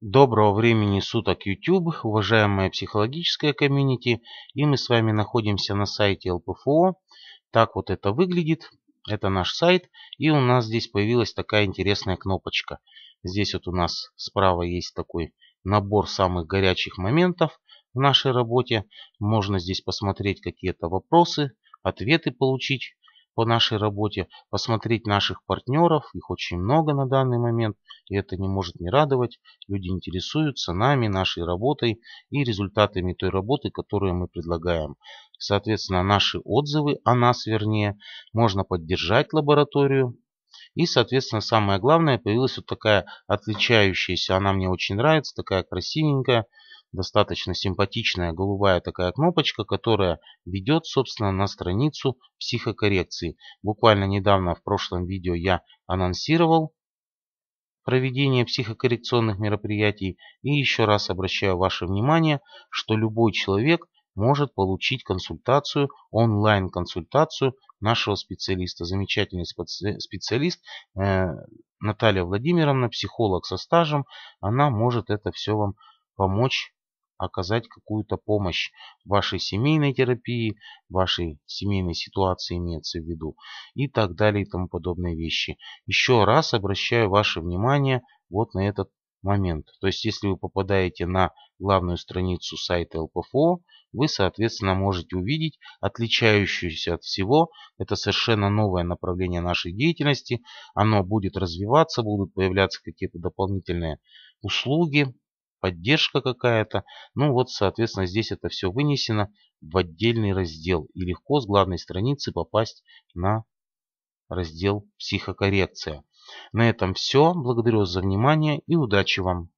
Доброго времени суток, YouTube, уважаемая психологическая комьюнити. И мы с вами находимся на сайте ЛПФО. Так вот это выглядит. Это наш сайт. И у нас здесь появилась такая интересная кнопочка. Здесь вот у нас справа есть такой набор самых горячих моментов в нашей работе. Можно здесь посмотреть какие-то вопросы, ответы получить по нашей работе, посмотреть наших партнеров, их очень много на данный момент, и это не может не радовать. Люди интересуются нами, нашей работой и результатами той работы, которую мы предлагаем. Соответственно, наши отзывы о нас, вернее, можно поддержать лабораторию, и, соответственно, самое главное, появилась вот такая отличающаяся, она мне очень нравится, такая красивенькая достаточно симпатичная голубая такая кнопочка, которая ведет, собственно, на страницу психокоррекции. Буквально недавно в прошлом видео я анонсировал проведение психокоррекционных мероприятий и еще раз обращаю ваше внимание, что любой человек может получить консультацию, онлайн-консультацию нашего специалиста. Замечательный специалист э, Наталья Владимировна, психолог со стажем, она может это все вам помочь оказать какую-то помощь вашей семейной терапии, вашей семейной ситуации имеется в виду и так далее и тому подобные вещи. Еще раз обращаю ваше внимание вот на этот момент. То есть если вы попадаете на главную страницу сайта ЛПФО, вы, соответственно, можете увидеть отличающуюся от всего. Это совершенно новое направление нашей деятельности. Оно будет развиваться, будут появляться какие-то дополнительные услуги, поддержка какая-то. Ну вот, соответственно, здесь это все вынесено в отдельный раздел. И легко с главной страницы попасть на раздел «Психокоррекция». На этом все. Благодарю вас за внимание и удачи вам!